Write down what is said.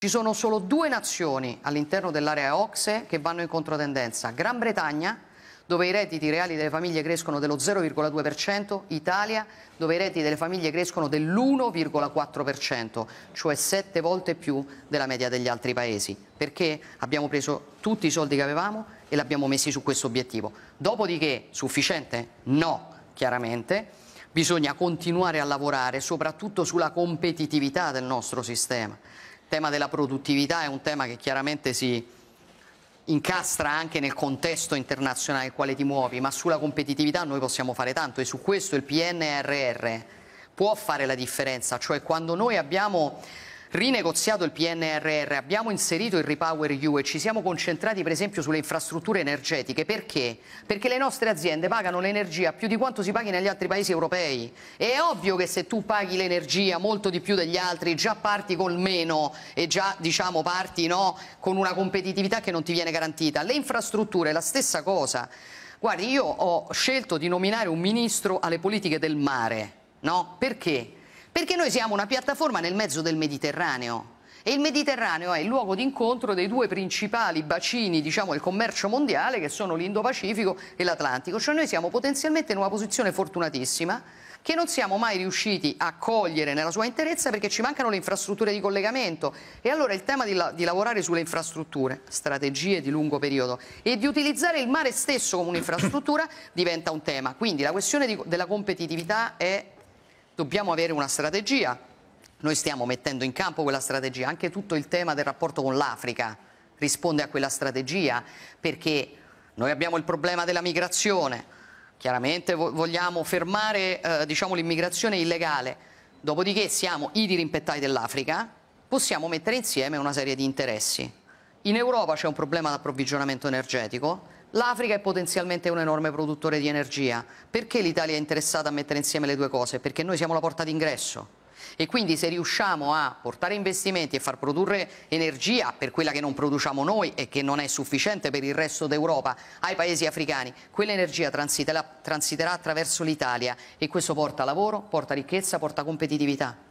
Ci sono solo due nazioni all'interno dell'area OXE che vanno in controtendenza, Gran Bretagna dove i redditi reali delle famiglie crescono dello 0,2%, Italia, dove i redditi delle famiglie crescono dell'1,4%, cioè sette volte più della media degli altri paesi, perché abbiamo preso tutti i soldi che avevamo e li abbiamo messi su questo obiettivo. Dopodiché, sufficiente? No, chiaramente. Bisogna continuare a lavorare soprattutto sulla competitività del nostro sistema. Il tema della produttività è un tema che chiaramente si incastra anche nel contesto internazionale nel quale ti muovi, ma sulla competitività noi possiamo fare tanto e su questo il PNRR può fare la differenza, cioè quando noi abbiamo rinegoziato il PNRR, abbiamo inserito il Repower EU e ci siamo concentrati per esempio sulle infrastrutture energetiche. Perché? Perché le nostre aziende pagano l'energia più di quanto si paghi negli altri paesi europei. È ovvio che se tu paghi l'energia molto di più degli altri già parti col meno e già diciamo parti no, con una competitività che non ti viene garantita. Le infrastrutture la stessa cosa. Guardi, io ho scelto di nominare un ministro alle politiche del mare, no? Perché? Perché noi siamo una piattaforma nel mezzo del Mediterraneo. E il Mediterraneo è il luogo d'incontro dei due principali bacini, diciamo, del commercio mondiale, che sono l'Indo-Pacifico e l'Atlantico. Cioè noi siamo potenzialmente in una posizione fortunatissima che non siamo mai riusciti a cogliere nella sua interezza perché ci mancano le infrastrutture di collegamento. E allora il tema di, la di lavorare sulle infrastrutture, strategie di lungo periodo e di utilizzare il mare stesso come un'infrastruttura diventa un tema. Quindi la questione della competitività è dobbiamo avere una strategia, noi stiamo mettendo in campo quella strategia, anche tutto il tema del rapporto con l'Africa risponde a quella strategia perché noi abbiamo il problema della migrazione, chiaramente vogliamo fermare eh, diciamo, l'immigrazione illegale, dopodiché siamo i dirimpettai dell'Africa, possiamo mettere insieme una serie di interessi. In Europa c'è un problema di approvvigionamento energetico, L'Africa è potenzialmente un enorme produttore di energia. Perché l'Italia è interessata a mettere insieme le due cose? Perché noi siamo la porta d'ingresso. E quindi se riusciamo a portare investimenti e far produrre energia per quella che non produciamo noi e che non è sufficiente per il resto d'Europa ai paesi africani, quell'energia transiterà, transiterà attraverso l'Italia e questo porta lavoro, porta ricchezza, porta competitività.